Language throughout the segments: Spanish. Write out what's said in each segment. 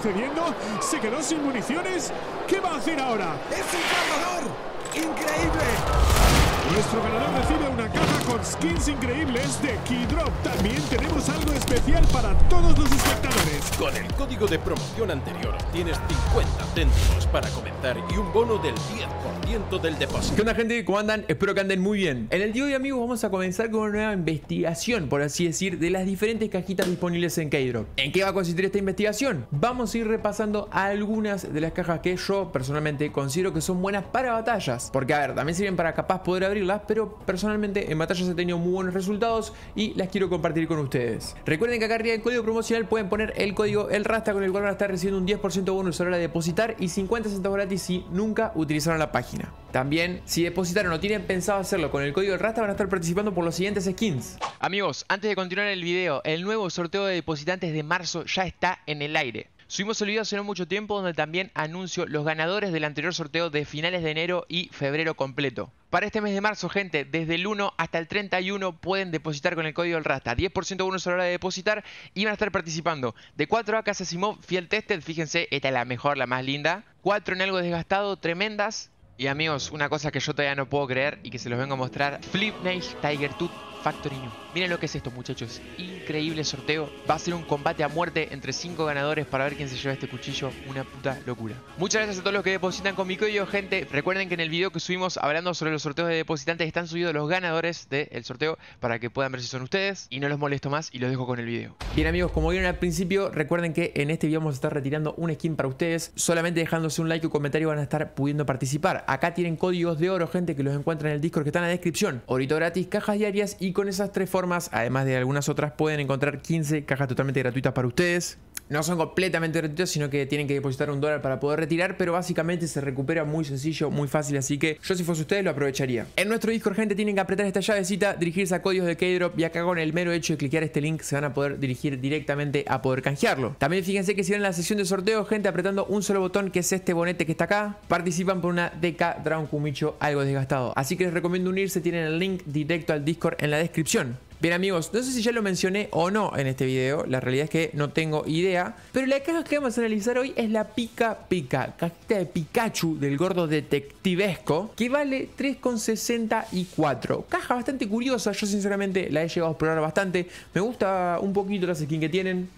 sucediendo? ¿Se quedó sin municiones? ¿Qué va a hacer ahora? ¡Es un ganador! ¡Increíble! Nuestro ganador recibe una caja con skins increíbles de Keydrop. También tenemos especial para todos los espectadores. Con el código de promoción anterior tienes 50 céntimos para comentar y un bono del 10% del depósito. ¿Qué onda gente? ¿Cómo andan? Espero que anden muy bien. En el día de hoy amigos vamos a comenzar con una nueva investigación, por así decir, de las diferentes cajitas disponibles en K-Drop. ¿En qué va a consistir esta investigación? Vamos a ir repasando algunas de las cajas que yo personalmente considero que son buenas para batallas. Porque a ver, también sirven para capaz poder abrirlas, pero personalmente en batallas he tenido muy buenos resultados y las quiero compartir con ustedes. Recuerden que acá arriba en el código promocional pueden poner el código El Rasta con el cual van a estar recibiendo un 10% de bonus a la depositar y 50 centavos gratis si nunca utilizaron la página. También, si depositaron o tienen pensado hacerlo con el código El Rasta van a estar participando por los siguientes skins. Amigos, antes de continuar el video, el nuevo sorteo de depositantes de marzo ya está en el aire. Subimos el video hace no mucho tiempo donde también anuncio los ganadores del anterior sorteo de finales de enero y febrero completo. Para este mes de marzo, gente, desde el 1 hasta el 31 pueden depositar con el código del Rasta. 10% bonus a la hora de depositar y van a estar participando de 4 a Casa Fiel Tested. Fíjense, esta es la mejor, la más linda. 4 en algo desgastado, tremendas. Y amigos, una cosa que yo todavía no puedo creer y que se los vengo a mostrar. Flip Tiger Tooth Factory New. Miren lo que es esto muchachos, increíble sorteo. Va a ser un combate a muerte entre 5 ganadores para ver quién se lleva este cuchillo. Una puta locura. Muchas gracias a todos los que depositan con mi código, gente. Recuerden que en el video que subimos hablando sobre los sorteos de depositantes están subidos los ganadores del sorteo para que puedan ver si son ustedes. Y no los molesto más y los dejo con el video. Bien amigos, como vieron al principio, recuerden que en este video vamos a estar retirando un skin para ustedes. Solamente dejándose un like o comentario van a estar pudiendo participar. Acá tienen códigos de oro, gente, que los encuentran en el Discord que está en la descripción. Orito gratis, cajas diarias y con esas tres formas, además de algunas otras, pueden encontrar 15 cajas totalmente gratuitas para ustedes no son completamente gratuitos, sino que tienen que depositar un dólar para poder retirar, pero básicamente se recupera muy sencillo, muy fácil, así que yo si fuese ustedes lo aprovecharía. En nuestro Discord, gente, tienen que apretar esta llavecita, dirigirse a códigos de Keydrop y acá con el mero hecho de cliquear este link se van a poder dirigir directamente a poder canjearlo. También fíjense que si van a la sección de sorteo, gente, apretando un solo botón que es este bonete que está acá, participan por una DK Dragon Kumicho algo desgastado. Así que les recomiendo unirse, tienen el link directo al Discord en la descripción. Bien amigos, no sé si ya lo mencioné o no en este video, la realidad es que no tengo idea, pero la caja que vamos a analizar hoy es la Pica Pica, cajita de Pikachu del gordo detectivesco, que vale 3,64. Caja bastante curiosa, yo sinceramente la he llegado a explorar bastante, me gusta un poquito las skin que tienen,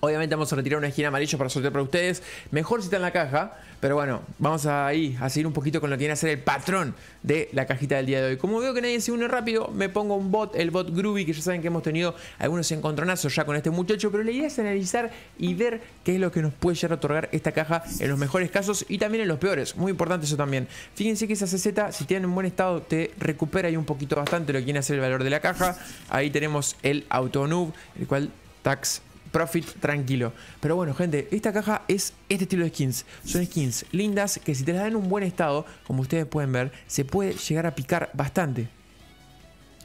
Obviamente vamos a retirar una esquina amarilla para soltar para ustedes. Mejor si está en la caja. Pero bueno, vamos a, ahí, a seguir un poquito con lo que viene a ser el patrón de la cajita del día de hoy. Como veo que nadie se une rápido, me pongo un bot, el bot Groovy, que ya saben que hemos tenido algunos encontronazos ya con este muchacho. Pero la idea es analizar y ver qué es lo que nos puede llegar a otorgar esta caja en los mejores casos y también en los peores. Muy importante eso también. Fíjense que esa CZ, si tiene un buen estado, te recupera ahí un poquito bastante lo que viene a ser el valor de la caja. Ahí tenemos el Autonub, el cual Tax profit tranquilo. Pero bueno, gente, esta caja es este estilo de skins. Son skins lindas que si te las dan en un buen estado, como ustedes pueden ver, se puede llegar a picar bastante.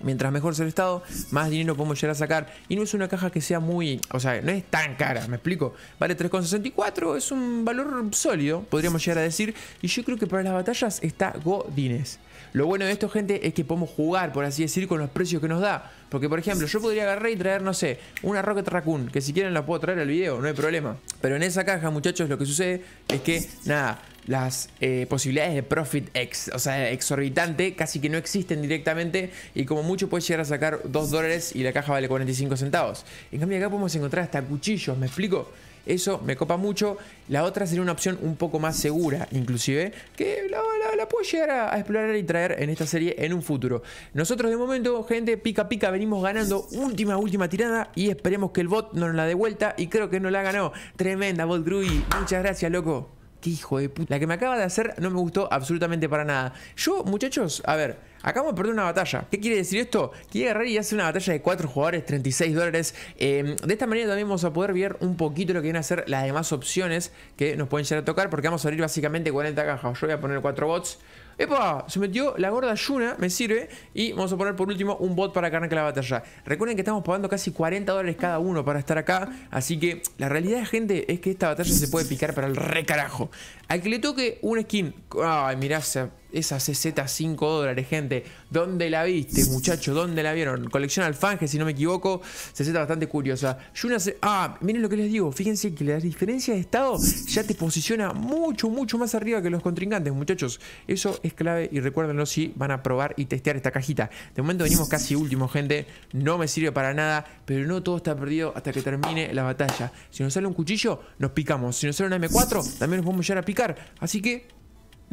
Mientras mejor sea el estado, más dinero podemos llegar a sacar. Y no es una caja que sea muy... O sea, no es tan cara, me explico. Vale 3,64, es un valor sólido, podríamos llegar a decir. Y yo creo que para las batallas está Godines. Lo bueno de esto, gente, es que podemos jugar, por así decir, con los precios que nos da. Porque, por ejemplo, yo podría agarrar y traer, no sé, una Rocket Raccoon, que si quieren la puedo traer al video, no hay problema. Pero en esa caja, muchachos, lo que sucede es que, nada, las eh, posibilidades de profit ex, o sea, exorbitante, casi que no existen directamente. Y como mucho puedes llegar a sacar 2 dólares y la caja vale 45 centavos. En cambio, acá podemos encontrar hasta cuchillos, ¿me explico? Eso me copa mucho. La otra sería una opción un poco más segura, inclusive, que la, puedo llegar a, explorar y traer en esta serie en un futuro. Nosotros de momento, gente, pica pica, venimos ganando última, última tirada y esperemos que el bot nos la dé vuelta y creo que no la ganó. Tremenda, bot Gruy. Muchas gracias, loco qué este hijo de puta. La que me acaba de hacer no me gustó absolutamente para nada. Yo, muchachos, a ver, acabamos de perder una batalla. ¿Qué quiere decir esto? Quiere agarrar y hacer una batalla de 4 jugadores, 36 dólares. Em, de esta manera también vamos a poder ver un poquito lo que vienen a ser las demás opciones que nos pueden llegar a tocar, porque vamos a abrir básicamente 40 cajas. Yo voy a poner 4 bots. ¡Epa! Se metió la gorda Yuna, me sirve. Y vamos a poner por último un bot para cargar la batalla. Recuerden que estamos pagando casi 40 dólares cada uno para estar acá. Así que la realidad, gente, es que esta batalla se puede picar para el re carajo. Al que le toque un skin. Ay, mirá, se esa CZ 5 dólares, gente. ¿Dónde la viste, muchachos? ¿Dónde la vieron? Colección Alfange, si no me equivoco. CZ bastante curiosa. una Ah, miren lo que les digo. Fíjense que la diferencia de estado ya te posiciona mucho, mucho más arriba que los contrincantes, muchachos. Eso es clave y recuérdenlo si van a probar y testear esta cajita. De momento venimos casi último, gente. No me sirve para nada, pero no todo está perdido hasta que termine la batalla. Si nos sale un cuchillo, nos picamos. Si nos sale una M4, también nos a llegar a picar. Así que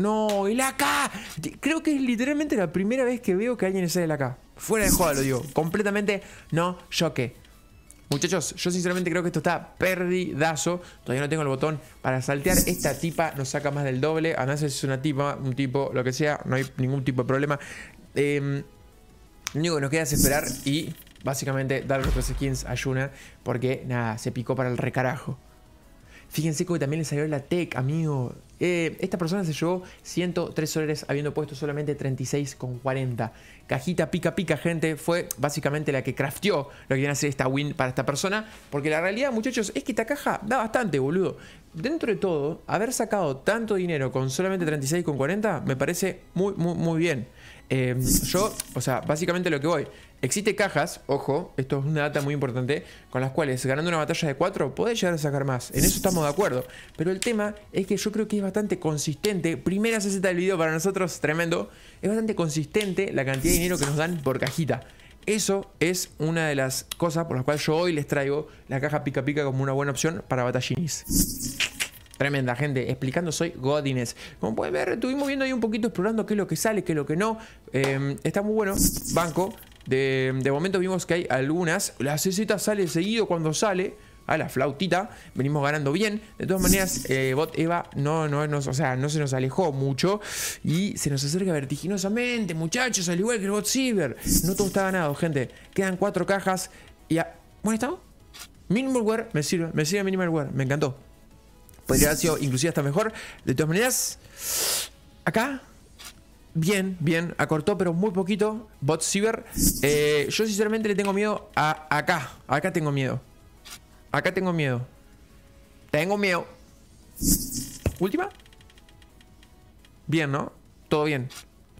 no, el AK. Creo que es literalmente la primera vez que veo que alguien sale el AK. Fuera de juego, lo digo. Completamente no choque. Muchachos, yo sinceramente creo que esto está perdidazo. Todavía no tengo el botón para saltear. Esta tipa nos saca más del doble. Además, es una tipa, un tipo, lo que sea. No hay ningún tipo de problema. Em, lo único que nos queda es esperar y básicamente dar los skins a Yuna. Porque nada, se picó para el recarajo. Fíjense que también le salió la tech, amigo. Eh, esta persona se llevó 103 dólares habiendo puesto solamente 36,40. Cajita pica pica, gente, fue básicamente la que crafteó lo que viene a ser esta win para esta persona. Porque la realidad, muchachos, es que esta caja da bastante, boludo. Dentro de todo, haber sacado tanto dinero con solamente 36,40 me parece muy, muy, muy bien. Em, yo, o sea, básicamente lo que voy. Existe cajas, ojo, esto es una data muy importante, con las cuales ganando una batalla de 4 podés llegar a sacar más. En eso estamos de acuerdo. Pero el tema es que yo creo que es bastante consistente. Primera seseta del video para nosotros, tremendo. Es bastante consistente la cantidad de dinero que nos dan por cajita. Eso es una de las cosas por las cuales yo hoy les traigo la caja pica pica como una buena opción para batallinis. Tremenda gente, explicando soy Godines. Como pueden ver, estuvimos viendo ahí un poquito explorando qué es lo que sale, qué es lo que no. Em, está muy bueno, banco. De, momento vimos que hay algunas. La CZ sale seguido cuando sale. A la flautita. Venimos ganando bien. De todas maneras, eh, Bot Eva no, no, no, o sea, no se nos alejó mucho. Y se nos acerca vertiginosamente, muchachos. Al igual que el Bot Cyber. No todo está ganado, gente. Quedan cuatro cajas. Y a... ¿Buen estado? Minimalware me sirve. Me sirve Minimal Wear. Me encantó. Podría pues, haber sido inclusive hasta mejor. De todas maneras, acá Bien, bien, acortó, pero muy poquito. Bot Cyber. Eh, yo sinceramente le tengo miedo a acá. Acá tengo miedo. Acá tengo miedo. Tengo miedo. Última. Bien, ¿no? Todo bien.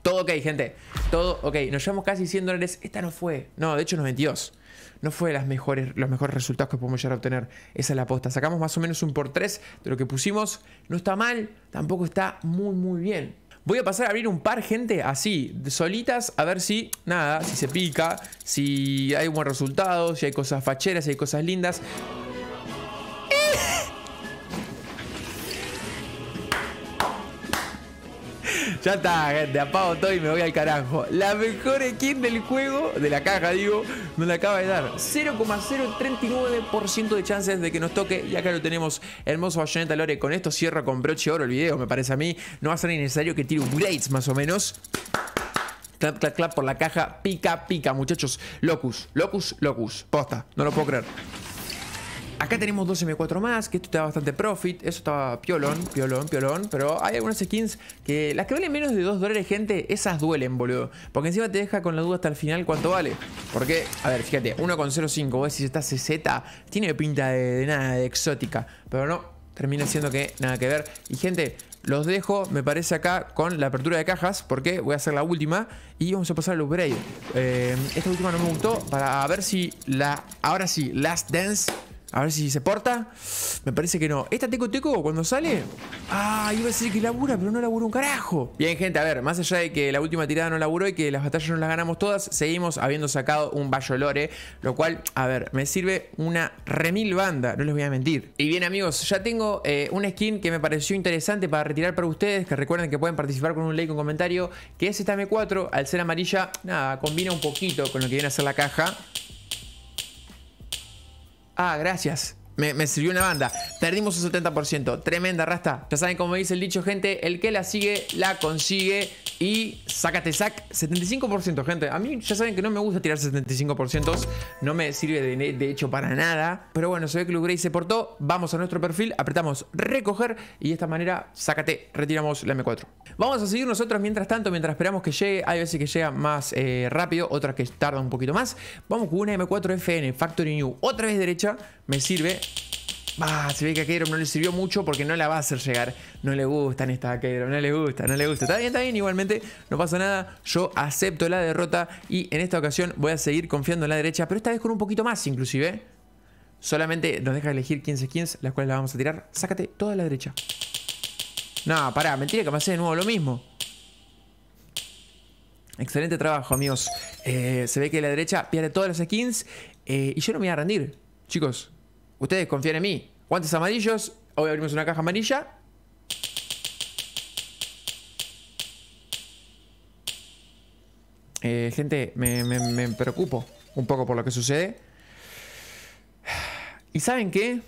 Todo ok, gente. Todo ok. Nos llevamos casi 100 dólares. Esta no fue. No, de hecho, 92 no fue las mejores, los mejores resultados que podemos llegar a obtener. Esa es la aposta. Sacamos más o menos un por tres de lo que pusimos. No está mal, tampoco está muy, muy bien. Voy a pasar a abrir un par, gente, así, de solitas, a ver si, nada, si se pica, si hay buen resultados si hay cosas facheras, si hay cosas lindas. Ya está, gente, apago todo y me voy al carajo. La mejor skin del juego, de la caja digo, nos la acaba de dar. 0,039% de chances de que nos toque. Y acá lo tenemos, hermoso Bayonetta Lore. Con esto cierro con broche oro el video, me parece a mí. No va a ser necesario que tire un blades, más o menos. Clap, clap, clap por la caja. Pica, pica, muchachos. Locus, locus, locus. Posta, no lo puedo creer. Acá tenemos dos M4 más, que esto te da bastante profit. Eso estaba piolón, piolón, piolón. Pero hay algunas skins que las que valen menos de 2 dólares, gente, esas duelen, boludo. Porque encima te deja con la duda hasta el final cuánto vale. Porque, a ver, fíjate, 1,05, vos si está CZ tiene pinta de, nada, exótica. Pero no, termina siendo que nada que ver. Y gente, los dejo, me parece acá, con la apertura de cajas, porque voy a hacer la última y vamos a pasar al upgrade. Eh, esta última no me gustó, para ver si la, ahora sí, Last Dance a ver si se porta. Me parece que no. Esta Teco Teco, cuando sale. Ah, iba a decir que labura, pero no labura un carajo. Bien, gente, a ver, más allá de que la última tirada no laburó y que las batallas no las ganamos todas, seguimos habiendo sacado un Bayolore. Lo cual, a ver, me sirve una remil banda, no les voy a mentir. Y bien, amigos, ya tengo eh, una skin que me pareció interesante para retirar para ustedes. Que recuerden que pueden participar con un like, un comentario. Que es esta M4. Al ser amarilla, nada, combina un poquito con lo que viene a ser la caja. Ah, gracias. Me, sirvió una banda. Perdimos un 70%. Tremenda rasta. Ya saben como dice el dicho, gente. El que la sigue, la consigue. Y sácate sac 75%, gente. A mí ya saben que no me gusta tirar 75%. No me sirve de, de hecho para nada. Pero bueno, se ve que Lugrey se portó. Vamos a nuestro perfil, apretamos recoger y de esta manera, sácate, retiramos la M4. Vamos a seguir nosotros mientras tanto, mientras esperamos que llegue. Hay veces que llega más eh, rápido, otras que tarda un poquito más. Vamos con una M4 FN Factory New. Otra vez derecha, me sirve. Bah, se ve que a Kedron no le sirvió mucho porque no la va a hacer llegar. No le gustan estas a Kedron, no le gusta, no le gusta. Está bien, está bien, igualmente no pasa nada. Yo acepto la derrota y en esta ocasión voy a seguir confiando en la derecha, pero esta vez con un poquito más inclusive. Solamente nos deja elegir 15 skins, las cuales las vamos a tirar. Sácate toda la derecha. No, pará, mentira que me hace de nuevo lo mismo. Excelente trabajo, amigos. Eh, se ve que la derecha pierde todas las skins eh, y yo no me voy a rendir. Chicos, Ustedes confían en mí. Guantes amarillos. Hoy abrimos una caja amarilla. Eh, gente, me, me preocupo un poco por lo que sucede. ¿Y saben qué?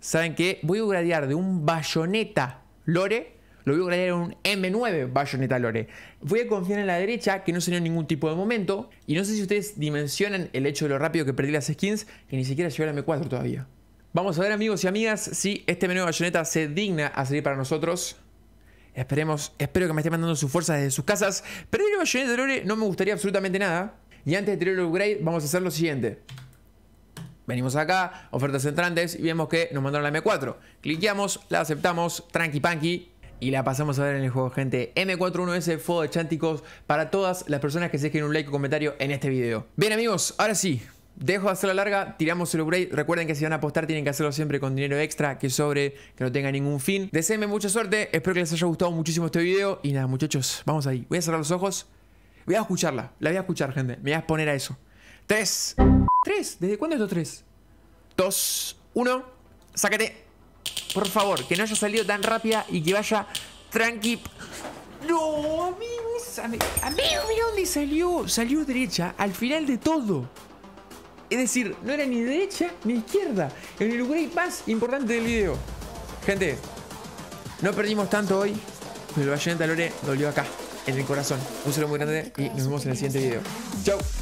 ¿Saben qué? Voy a gradear de un bayoneta lore lo a en un M9 Bayonetta Lore. Voy a confiar en la derecha, que no en ningún tipo de momento. Y no sé si ustedes dimensionan el hecho de lo rápido que perdí las skins, que ni siquiera llegué la M4 todavía. Vamos a ver amigos y amigas si este M9 Bayonetta se digna a salir para nosotros. Esperemos, espero que me estén mandando sus fuerzas desde sus casas. Pero el Bayonetta Lore no me gustaría absolutamente nada. Y antes de tirar el upgrade vamos a hacer lo siguiente. Venimos acá, ofertas entrantes y vemos que nos mandaron la M4. Cliqueamos, la aceptamos, tranqui panqui y la pasamos a ver en el juego, gente. M41S Fuego de Chánticos para todas las personas que se dejen un like o comentario en este video. Bien, amigos, ahora sí. Dejo de hacer la larga, tiramos el upgrade. Recuerden que si van a apostar tienen que hacerlo siempre con dinero extra, que sobre, que no tenga ningún fin. Deseenme mucha suerte, espero que les haya gustado muchísimo este video. Y nada, muchachos, vamos ahí. Voy a cerrar los ojos. Voy a escucharla, la voy a escuchar, gente. Me voy a exponer a eso. Tres. Tres. ¿Desde cuándo estos tres? Dos. Uno. Sácate. Por favor, que no haya salido tan rápida y que vaya tranqui. No, amigos, amigos, amigo, mira dónde salió. Salió derecha al final de todo. Es decir, no era ni derecha ni izquierda. En el lugar más importante del video. Gente, no perdimos tanto hoy. Pero el Bayonetta Lore dolió acá, en el corazón. Un saludo muy grande y nos vemos en el siguiente video. Chau.